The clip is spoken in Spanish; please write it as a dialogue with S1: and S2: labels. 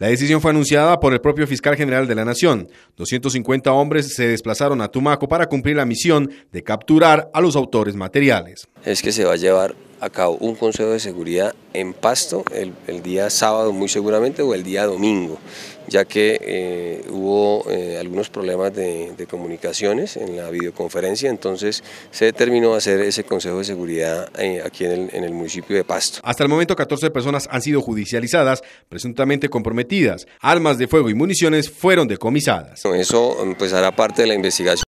S1: La decisión fue anunciada por el propio fiscal general de la Nación. 250 hombres se desplazaron a Tumaco para cumplir la misión de capturar a los autores materiales. Es que
S2: se va a llevar a cabo un Consejo de Seguridad en Pasto el, el día sábado muy seguramente o el día domingo, ya que eh, hubo eh, algunos problemas de, comunicaciones en la videoconferencia, entonces se determinó hacer ese Consejo de Seguridad eh, aquí
S1: en el, municipio de Pasto. Hasta el momento 14 personas han sido judicializadas, presuntamente comprometidas, armas de fuego y municiones fueron decomisadas. Eso empezará pues, parte de la investigación.